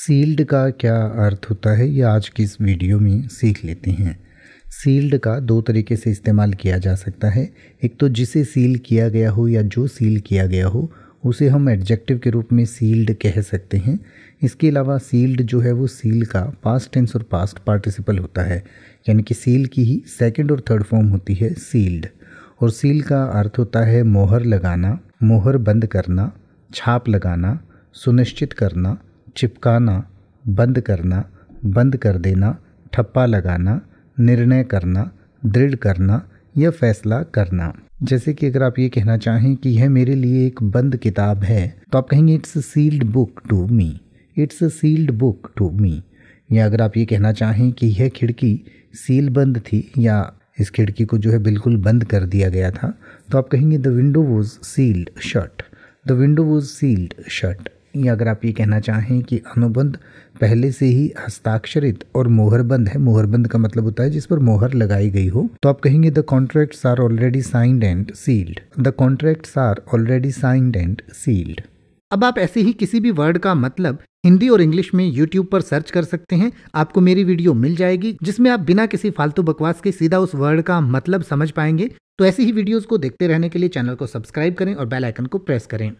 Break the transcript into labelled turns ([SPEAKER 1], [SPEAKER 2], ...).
[SPEAKER 1] sealed का क्या अर्थ होता है ये आज की इस वीडियो में सीख लेते हैं सील्ड का दो तरीके से इस्तेमाल किया जा सकता है एक तो जिसे सील किया गया हो या जो सील किया गया हो उसे हम एडजेक्टिव के रूप में सील्ड कह सकते हैं इसके अलावा सील्ड जो है वो सील का पास्ट टेंस और पास्ट पार्टिसिपल होता है यानी कि सील की ही सेकेंड और थर्ड फॉर्म होती है सील्ड और सील का अर्थ होता है मोहर लगाना मोहर बंद करना छाप लगाना सुनिश्चित करना चिपकाना बंद करना बंद कर देना ठप्पा लगाना निर्णय करना दृढ़ करना या फैसला करना जैसे कि अगर आप ये कहना चाहें कि यह मेरे लिए एक बंद किताब है तो आप कहेंगे it's sealed book to me it's a sealed book to me या अगर आप ये कहना चाहें कि यह खिड़की सील बंद थी या इस खिड़की को जो है बिल्कुल बंद कर दिया गया था तो आप कहेंगे the window was sealed shut the window was sealed shut या अगर आप ये कहना चाहें कि अनुबंध पहले से ही हस्ताक्षरित और मोहरबंद है मोहरबंद का मतलब होता है जिस पर मोहर लगाई गई हो तो आप कहेंगे the contracts are already signed and sealed the contracts are already signed and sealed अब आप ऐसे ही किसी भी वर्ड का मतलब हिंदी और इंग्लिश में YouTube पर सर्च कर सकते हैं आपको मेरी वीडियो मिल जाएगी जिसमें आप बिना किसी फालतू बकवास के सीधा उस वर्ड का मतलब समझ पाएंगे तो ऐसी ही वीडियोस को देखते रहने के लिए चैनल को सब्सक्राइब करें और बेल आइकन को प्रेस करें